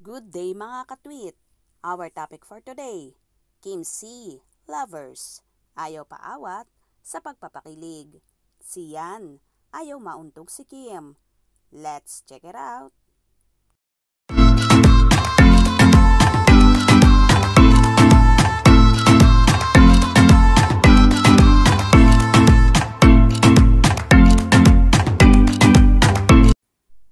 Good day mga katweet! Our topic for today, Kim C. Lovers, ayaw paawat sa pagpapakilig. Si Yan, ayaw mauntog si Kim. Let's check it out!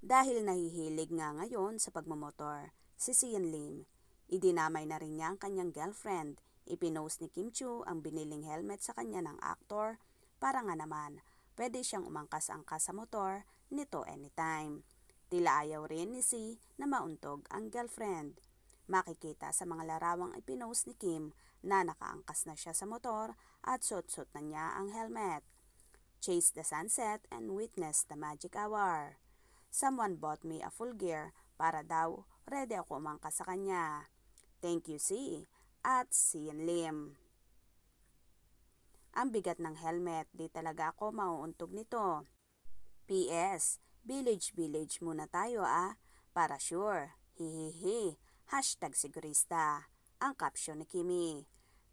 Dahil nahihilig nga ngayon sa pagmamotor, si Sian Lim. Idinamay na rin niya ang kanyang girlfriend. Ipinost ni Kim Chu ang biniling helmet sa kanya ng aktor para nga naman pwede siyang umangkas-angkas sa motor nito anytime. Tila ayaw rin ni Si na mauntog ang girlfriend. Makikita sa mga larawang ipinost ni Kim na nakaangkas na siya sa motor at suot-suot na niya ang helmet. Chase the sunset and witness the magic hour. Someone bought me a full gear para daw ready ako umangka sa kanya. Thank you, C. At C and Lim. Ang bigat ng helmet, di talaga ako mauuntog nito. P.S. Village Village muna tayo ah, para sure. Hihihi. Hashtag sigurista. Ang caption ni Kimi.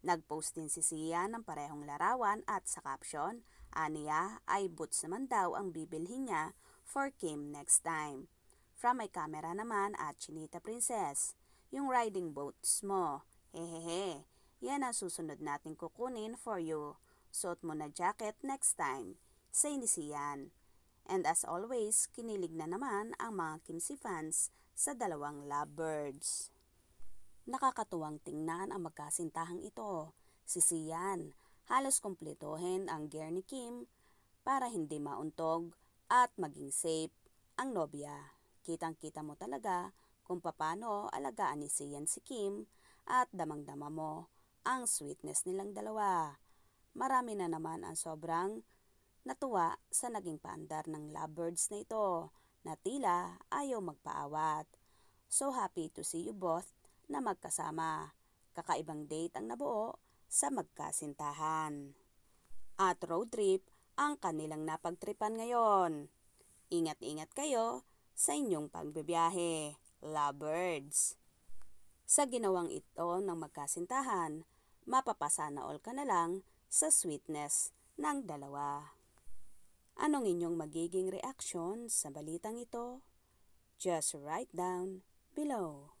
Nagpost din si Sia ng parehong larawan at sa caption, Aniya ay boots naman daw ang bibilhin niya for Kim next time. From my camera naman at Chinita Princess, yung riding boots mo. Hehehe, yan ang susunod natin kukunin for you. Suot mo na jacket next time. Say ni Sian. And as always, kinilig na naman ang mga Kimsi fans sa dalawang lovebirds. Nakakatuwang tingnan ang magkasintahang ito. Si Sian, halos kumpletohin ang gear ni Kim para hindi mauntog at maging safe ang nobya. Kitang-kita mo talaga kung paano alagaan ni Sian si Kim at damang-dama mo ang sweetness nilang dalawa. Marami na naman ang sobrang natuwa sa naging pandar ng lovebirds na ito na tila ayaw magpaawat. So happy to see you both na magkasama. Kakaibang date ang nabuo sa magkasintahan. At road trip ang kanilang napagtripan ngayon. Ingat-ingat kayo sa inyong pagbibiyahe, lovebirds. Sa ginawang ito ng magkasintahan, mapapasana all ka na lang sa sweetness ng dalawa. Anong inyong magiging reaksyon sa balitang ito? Just write down below.